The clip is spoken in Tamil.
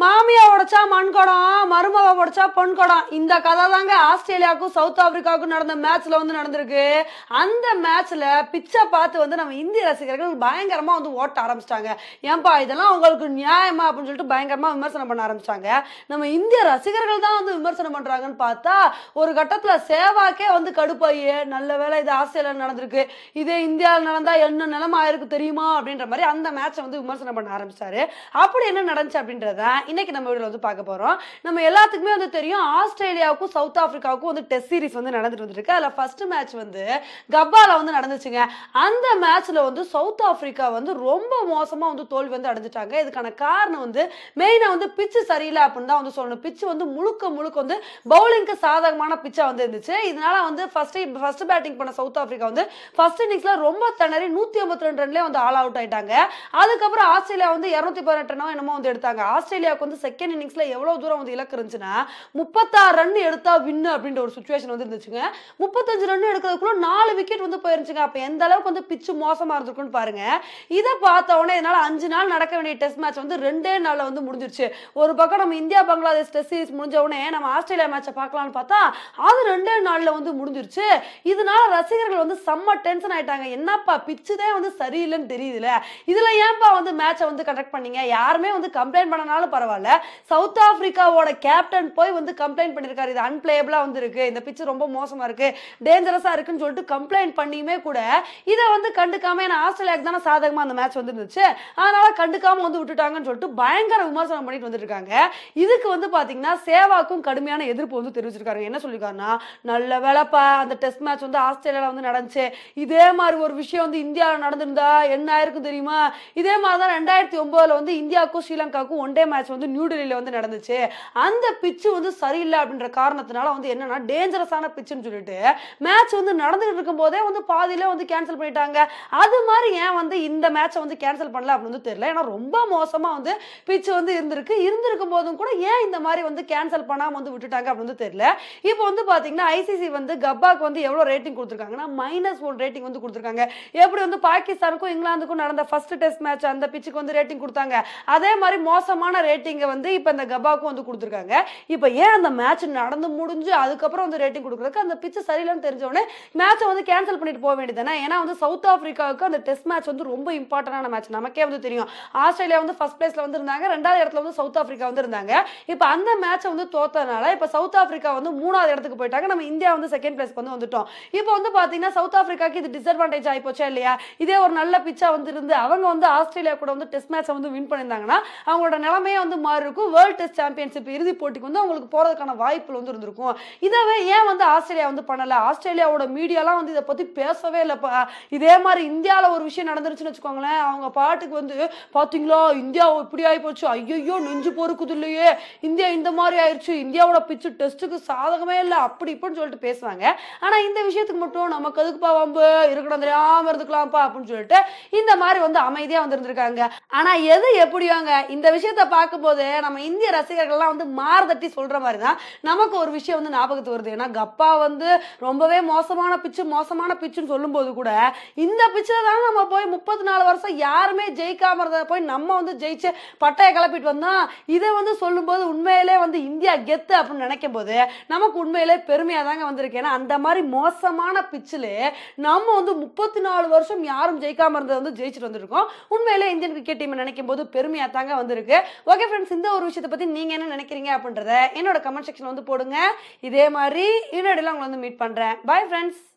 மாமியா உடைச்சா மண்கடம் மருமக உடைச்சா பொன்கடம் இந்த கதை தாங்க ஆஸ்திரேலியாவுக்கும் சவுத் ஆப்பிரிக்காவுக்கும் நடந்த மேட்ச்ல வந்து நடந்திருக்கு அந்த மேட்ச்ல பிச்சை பார்த்து வந்து நம்ம இந்திய ரசிகர்கள் பயங்கரமா வந்து ஓட்ட ஆரம்பிச்சிட்டாங்க ஏன்பா இதெல்லாம் உங்களுக்கு நியாயமா அப்படின்னு சொல்லிட்டு பயங்கரமா விமர்சனம் பண்ண ஆரம்பிச்சாங்க நம்ம இந்திய ரசிகர்கள் தான் வந்து விமர்சனம் பண்றாங்கன்னு பார்த்தா ஒரு கட்டத்துல சேவாக்கே வந்து கடுப்பாயி நல்ல வேலை இது ஆஸ்திரேலியா நடந்திருக்கு இதே இந்தியாவில் நடந்தா என்ன நிலமா இருக்கு தெரியுமா அப்படின்ற மாதிரி அந்த மேட்சை வந்து விமர்சனம் பண்ண ஆரம்பிச்சாரு அப்படி என்ன நடந்துச்சு அப்படின்றத இன்னைக்கு நம்ம வீடியோ வந்து பார்க்க போகிறோம் நம்ம எல்லாத்துக்குமே வந்து தெரியும் ஆஸ்திரேலியாவுக்கும் சவுத் ஆஃப்ரிக்காவுக்கும் வந்து டெஸ்ட் சீரிஸ் வந்து நடந்துட்டு வந்துருக்கு அதில் ஃபர்ஸ்ட் மேட்ச் வந்து கப்பால வந்து நடந்துச்சுங்க அந்த மேட்ச்சில் வந்து சவுத் ஆஃப்ரிக்கா வந்து ரொம்ப மோசமாக வந்து தோல்வி வந்து அடைஞ்சிட்டாங்க இதுக்கான காரணம் வந்து மெயினாக வந்து பிச்சு சரியில்லை அப்படின்னு தான் வந்து சொல்லணும் பிச்சு வந்து முழுக்க முழுக்க வந்து பவுலிங்க்கு சாதகமான பிச்சாக வந்து இருந்துச்சு இதனால வந்து ஃபர்ஸ்ட் ஃபர்ஸ்ட் பேட்டிங் பண்ண சவுத் ஆஃப்ரிக்கா வந்து ஃபர்ஸ்ட் இன்னிங்ஸ்ல ரொம்ப திணறி நூத்தி ஐம்பத்தி ரெண்டு ரன்லேயே வந்து ஆல் அவுட் ஆயிட்டாங்க அதுக்கப்புறம் ஆஸ்திரேலியா வந்து இரநூத்தி பதினெட்டு ரன்னோ என்னமோ வந்து எடுத்தாங்க ஆஸ்திரேலியா இந்தியாவுக்கு வந்து செகண்ட் இன்னிங்ஸில் எவ்வளோ தூரம் வந்து இலக்கு இருந்துச்சுன்னா முப்பத்தாறு ரன் எடுத்தா வின்னு அப்படின்ற ஒரு சுச்சுவேஷன் வந்து இருந்துச்சுங்க முப்பத்தஞ்சு ரன் எடுக்கிறதுக்குள்ள நாலு விக்கெட் வந்து போயிருந்துச்சுங்க அப்போ எந்த அளவுக்கு வந்து பிச்சு மோசமாக இருந்திருக்கும்னு பாருங்க இதை பார்த்த உடனே இதனால் அஞ்சு நாள் நடக்க வேண்டிய டெஸ்ட் மேட்ச் வந்து ரெண்டே நாளில் வந்து முடிஞ்சிருச்சு ஒரு பக்கம் நம்ம இந்தியா பங்களாதேஷ் டெஸ்ட் சீரிஸ் முடிஞ்ச உடனே நம்ம ஆஸ்திரேலியா மேட்சை பார்க்கலாம்னு பார்த்தா அது ரெண்டே நாளில் வந்து முடிஞ்சிருச்சு இதனால ரசிகர்கள் வந்து செம்ம டென்ஷன் ஆயிட்டாங்க என்னப்பா பிச்சு வந்து சரியில்லைன்னு தெரியுதுல இதில் ஏன்ப்பா வந்து மேட்சை வந்து கண்டக்ட் பண்ணீங்க யாருமே வந்து கம்ப்ளைண்ட் பண்ணனாலும் பரவாயில்ல சவுத் ஆப்பிரிக்காவோட கேப்டன் போய் வந்து கம்ப்ளைண்ட் பண்ணியிருக்காரு இது அன்பிளேபிளாக வந்து இருக்கு இந்த பிச்சு ரொம்ப மோசமாக இருக்கு டேஞ்சரஸாக இருக்குன்னு சொல்லிட்டு கம்ப்ளைண்ட் பண்ணியுமே கூட இதை வந்து கண்டுக்காம ஏன்னா ஆஸ்திரேலியாவுக்கு தானே சாதகமாக அந்த மேட்ச் வந்துருந்துச்சு அதனால கண்டுக்காம வந்து விட்டுட்டாங்கன்னு சொல்லிட்டு பயங்கர விமர்சனம் பண்ணிட்டு வந்துட்டு இருக்காங்க இதுக்கு வந்து பார்த்தீங்கன்னா சேவாக்கும் கடுமையான எதிர்ப்பு வந்து தெரிவிச்சிருக்காரு என்ன சொல்லியிருக்காருன்னா நல்ல வேலைப்பா அந்த டெஸ்ட் மேட்ச் வந்து ஆஸ்திரேலியாவில் வந்து நடந்துச்சு இதே மாதிரி ஒரு விஷயம் வந்து இந்தியாவில் நடந்திருந்தா என்ன ஆயிருக்கும் தெரியுமா இதே மாதிரி தான் ரெண்டாயிரத்தி ஒன்பதுல வந்து இந்தியாவுக்கும் ஸ்ரீலங்காக்கும் ஒன் டே மேட்ச் வந்து நியூ டெல்லியில் வந்து நடந்துச்சு அந்த பிச்சு வந்து சரியில்லை அப்படின்ற காரணத்தினால வந்து என்னன்னா டேஞ்சரஸான பிச்சுன்னு சொல்லிட்டு மேட்ச் வந்து நடந்துகிட்டு இருக்கும்போதே வந்து பாதியில வந்து கேன்சல் பண்ணிட்டாங்க அது மாதிரி ஏன் வந்து இந்த மேட்சை வந்து கேன்சல் பண்ணல அப்படின்னு தெரியல ஏன்னா ரொம்ப மோசமாக வந்து பிச்சு வந்து இருந்திருக்கு இருந்திருக்கும் போதும் கூட ஏன் இந்த மாதிரி வந்து கேன்சல் பண்ணாமல் வந்து விட்டுட்டாங்க அப்படின்னு தெரியல இப்போ வந்து பார்த்தீங்கன்னா ஐசிசி வந்து கப்பாக்கு வந்து எவ்வளோ ரேட்டிங் கொடுத்துருக்காங்கன்னா மைனஸ் ஒன் ரேட்டிங் வந்து கொடுத்துருக்காங்க எப்படி வந்து பாகிஸ்தானுக்கும் இங்கிலாந்துக்கும் நடந்த ஃபர்ஸ்ட் டெஸ்ட் மேட்ச் அந்த பிச்சுக்கு வந்து ரேட்டிங் கொடுத்தாங்க அதே மாதிரி மோசமான ரேட்டிங்கை வந்து இப்போ இந்த கபாக்கும் வந்து கொடுத்துருக்காங்க இப்போ ஏன் அந்த மேட்ச் நடந்து முடிஞ்சு அதுக்கப்புறம் வந்து ரேட்டிங் கொடுக்குறதுக்கு அந்த பிச்சு சரியில்லைன்னு தெரிஞ்சவொடனே மேட்ச்சை வந்து கேன்சல் பண்ணிட்டு போக வேண்டியதானே ஏன்னா வந்து சவுத் ஆஃப்ரிக்காவுக்கு அந்த டெஸ்ட் மேட்ச் வந்து ரொம்ப இம்பார்ட்டண்டான மேட்ச் நமக்கே வந்து தெரியும் ஆஸ்திரேலியா வந்து ஃபர்ஸ்ட் பிளேஸில் வந்து இருந்தாங்க ரெண்டாவது இடத்துல வந்து சவுத் ஆஃப்ரிக்கா வந்து இருந்தாங்க இப்போ அந்த மேட்ச்சை வந்து தோத்தனால இப்போ சவுத் ஆஃப்ரிக்கா வந்து மூணாவது இடத்துக்கு போயிட்டாங்க நம்ம இந்தியா வந்து செகண்ட் பிளேஸ்க்கு வந்து வந்துட்டோம் இப்போ வந்து பார்த்தீங்கன்னா சவுத் ஆஃப்ரிக்காக்கு இது டிஸ்அட்வான்டேஜ் ஆகிப்போச்சா இல்லையா இதே ஒரு நல்ல பிச்சா வந்து இருந்து அவங்க வந்து ஆஸ்திரேலியா கூட வந்து டெஸ்ட் மேட்ச்சை வந்து வின் பண்ணியிருந்தாங்கன்னா அவங்களோட நிலமையை வந்து மாறி இருக்கும் வேர்ல்டு டெஸ்ட் சாம்பியன்ஷிப் இறுதி போட்டிக்கு வந்து அவங்களுக்கு போகிறதுக்கான வாய்ப்புகள் வந்து இருந்திருக்கும் இதவே ஏன் வந்து ஆஸ்திரேலியா வந்து பண்ணலை ஆஸ்திரேலியாவோட மீடியாலாம் வந்து இதை பற்றி பேசவே இல்லை இதே மாதிரி இந்தியாவில் ஒரு விஷயம் நடந்துருச்சுன்னு வச்சுக்கோங்களேன் அவங்க பாட்டுக்கு வந்து பார்த்தீங்களா இந்தியா இப்படி ஆகி போச்சு ஐயோ நெஞ்சு பொறுக்குது இல்லையே இந்தியா இந்த மாதிரி ஆயிடுச்சு இந்தியாவோட பிச்சு டெஸ்ட்டுக்கு சாதகமே இல்லை அப்படி இப்படின்னு சொல்லிட்டு பேசுவாங்க ஆனால் இந்த விஷயத்துக்கு மட்டும் நமக்கு அதுக்குப்பா வம்பு இருக்கணும் தெரியாமல் இருந்துக்கலாம்ப்பா அப்படின்னு சொல்லிட்டு இந்த மாதிரி வந்து அமைதியாக வந்துருந்துருக்காங்க ஆனால் எது எப்படியாங்க இந்த விஷயத்த பார்க்க பார்க்கும்போது நம்ம இந்திய ரசிகர்கள்லாம் வந்து மாறுதட்டி சொல்கிற மாதிரி தான் நமக்கு ஒரு விஷயம் வந்து ஞாபகத்து வருது ஏன்னா கப்பா வந்து ரொம்பவே மோசமான பிச்சு மோசமான பிச்சுன்னு சொல்லும்போது கூட இந்த பிச்சில் தானே நம்ம போய் முப்பத்தி நாலு வருஷம் யாருமே ஜெயிக்காம இருந்ததை போய் நம்ம வந்து ஜெயிச்சு பட்டையை கிளப்பிட்டு வந்தோம் இதை வந்து சொல்லும்போது உண்மையிலே வந்து இந்தியா கெத்து அப்படின்னு நினைக்கும் போது நமக்கு உண்மையிலே பெருமையாக தாங்க வந்திருக்கு ஏன்னா அந்த மாதிரி மோசமான பிச்சில் நம்ம வந்து முப்பத்தி நாலு வருஷம் யாரும் ஜெயிக்காம இருந்ததை வந்து ஜெயிச்சுட்டு வந்திருக்கோம் உண்மையிலே இந்தியன் கிரிக்கெட் டீம் நினைக்கும் போது பெருமையாக தாங்க வந்திருக்கு ஓகே ஓகே ஃப்ரெண்ட்ஸ் இந்த ஒரு விஷயத்தை பற்றி நீங்கள் என்ன நினைக்கிறீங்க அப்படின்றத என்னோட கமெண்ட் செக்ஷன் வந்து போடுங்க இதே மாதிரி இன்னொடையில் உங்களை வந்து மீட் பண்ணுறேன் பாய் ஃப்ரெண்ட்ஸ்